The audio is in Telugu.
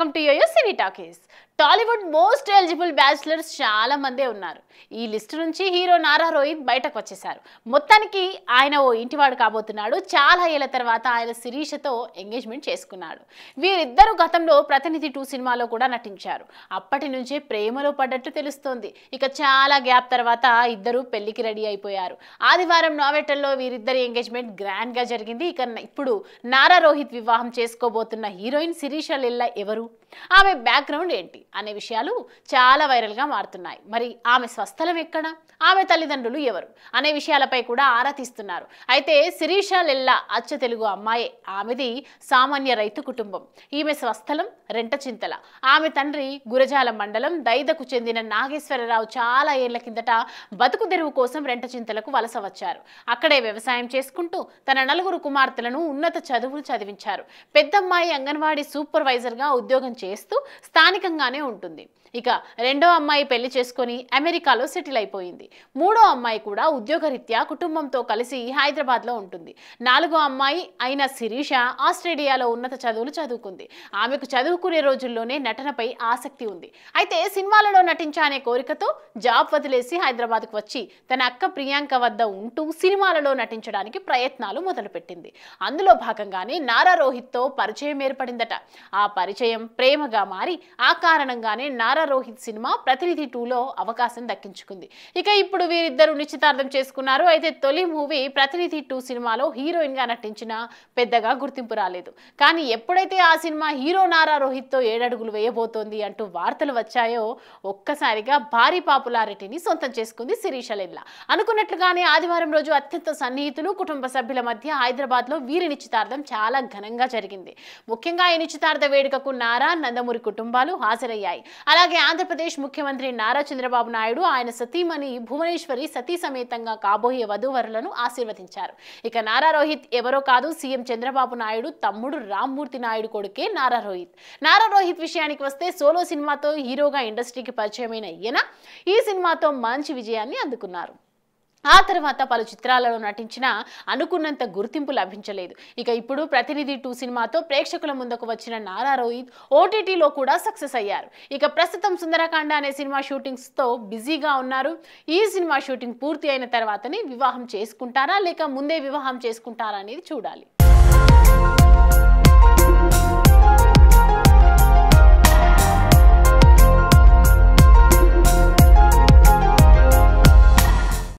welcome to Yoyo cine talkies Tollywood most eligible bachelors చాలా మందే ఉన్నారు ఈ లిస్ట్ నుంచి హీరో నారా రోహిత్ బయటకు వచ్చేశారు మొత్తానికి ఆయన ఓ ఇంటివాడు కాబోతున్నాడు చాలా ఏళ్ళ తర్వాత ఆయన శిరీషతో ఎంగేజ్మెంట్ చేసుకున్నాడు వీరిద్దరూ గతంలో ప్రతినిధి టూ సినిమాలో కూడా నటించారు అప్పటి నుంచే ప్రేమలో పడ్డట్టు తెలుస్తోంది ఇక చాలా గ్యాప్ తర్వాత ఇద్దరు పెళ్లికి రెడీ అయిపోయారు ఆదివారం నావేటల్లో వీరిద్దరి ఎంగేజ్మెంట్ గ్రాండ్గా జరిగింది ఇక ఇప్పుడు నారా రోహిత్ వివాహం చేసుకోబోతున్న హీరోయిన్ శిరీష లిల్లా ఎవరు ఆమె బ్యాక్గ్రౌండ్ ఏంటి అనే విషయాలు చాలా వైరల్గా మారుతున్నాయి మరి ఆమె స్వస్థలం ఎక్కడ ఆమె తల్లిదండ్రులు ఎవరు అనే విషయాలపై కూడా ఆరా తీస్తున్నారు అయితే శిరీష లెల్లా అచ్చ తెలుగు అమ్మాయే ఆమెది సామాన్య రైతు కుటుంబం ఈమె స్వస్థలం రెంటచింతల ఆమె తండ్రి గురజాల మండలం దైదకు చెందిన నాగేశ్వరరావు చాలా ఏళ్ల కిందట బతుకు తెరువు కోసం రెంటచింతలకు వలస వచ్చారు అక్కడే వ్యవసాయం చేసుకుంటూ తన నలుగురు కుమార్తెలను ఉన్నత చదువులు చదివించారు పెద్దమ్మాయి అంగన్వాడీ సూపర్వైజర్గా ఉద్యోగ ఉద్యోగం చేస్తూ స్థానికంగానే ఉంటుంది ఇక రెండో అమ్మాయి పెళ్లి చేసుకుని అమెరికాలో సెటిల్ అయిపోయింది మూడో అమ్మాయి కూడా ఉద్యోగరీత్యా కుటుంబంతో కలిసి హైదరాబాద్లో ఉంటుంది నాలుగో అమ్మాయి అయిన శిరీష ఆస్ట్రేలియాలో ఉన్నత చదువులు చదువుకుంది ఆమెకు చదువుకునే రోజుల్లోనే నటనపై ఆసక్తి ఉంది అయితే సినిమాలలో అనే కోరికతో జాబ్ వదిలేసి హైదరాబాద్కు వచ్చి తన అక్క ప్రియాంక వద్ద ఉంటూ సినిమాలలో నటించడానికి ప్రయత్నాలు మొదలుపెట్టింది అందులో భాగంగానే నారా రోహిత్తో పరిచయం ఏర్పడిందట ఆ పరిచయం స్నేహం ప్రేమగా మారి ఆ కారణంగానే నారా రోహిత్ సినిమా ప్రతినిధి టూలో అవకాశం దక్కించుకుంది ఇక ఇప్పుడు వీరిద్దరూ నిశ్చితార్థం చేసుకున్నారు అయితే తొలి మూవీ ప్రతినిధి టూ సినిమాలో హీరోయిన్గా నటించిన పెద్దగా గుర్తింపు రాలేదు కానీ ఎప్పుడైతే ఆ సినిమా హీరో నారా రోహిత్తో ఏడడుగులు వేయబోతోంది అంటూ వార్తలు వచ్చాయో ఒక్కసారిగా భారీ పాపులారిటీని సొంతం చేసుకుంది శిరీష లెల్లా అనుకున్నట్లుగానే ఆదివారం రోజు అత్యంత సన్నిహితులు కుటుంబ సభ్యుల మధ్య హైదరాబాద్లో వీరి నిశ్చితార్థం చాలా ఘనంగా జరిగింది ముఖ్యంగా ఈ నిశ్చితార్థ వేడుకకు నా నారా నందమూరి కుటుంబాలు హాజరయ్యాయి అలాగే ఆంధ్రప్రదేశ్ ముఖ్యమంత్రి నారా చంద్రబాబు నాయుడు ఆయన సతీమణి భువనేశ్వరి సతీ సమేతంగా కాబోయే వధూవరులను ఆశీర్వదించారు ఇక నారా రోహిత్ ఎవరో కాదు సీఎం చంద్రబాబు నాయుడు తమ్ముడు రామ్మూర్తి నాయుడు కొడుకే నారా రోహిత్ నారా రోహిత్ విషయానికి వస్తే సోలో సినిమాతో హీరోగా ఇండస్ట్రీకి పరిచయమైన ఈయన ఈ సినిమాతో మంచి విజయాన్ని అందుకున్నారు ఆ తర్వాత పలు చిత్రాలలో నటించిన అనుకున్నంత గుర్తింపు లభించలేదు ఇక ఇప్పుడు ప్రతినిధి టూ సినిమాతో ప్రేక్షకుల ముందుకు వచ్చిన నారా రోహిత్ ఓటీటీలో కూడా సక్సెస్ అయ్యారు ఇక ప్రస్తుతం సుందరకాండ అనే సినిమా షూటింగ్స్తో బిజీగా ఉన్నారు ఈ సినిమా షూటింగ్ పూర్తి అయిన తర్వాతనే వివాహం చేసుకుంటారా లేక ముందే వివాహం చేసుకుంటారా అనేది చూడాలి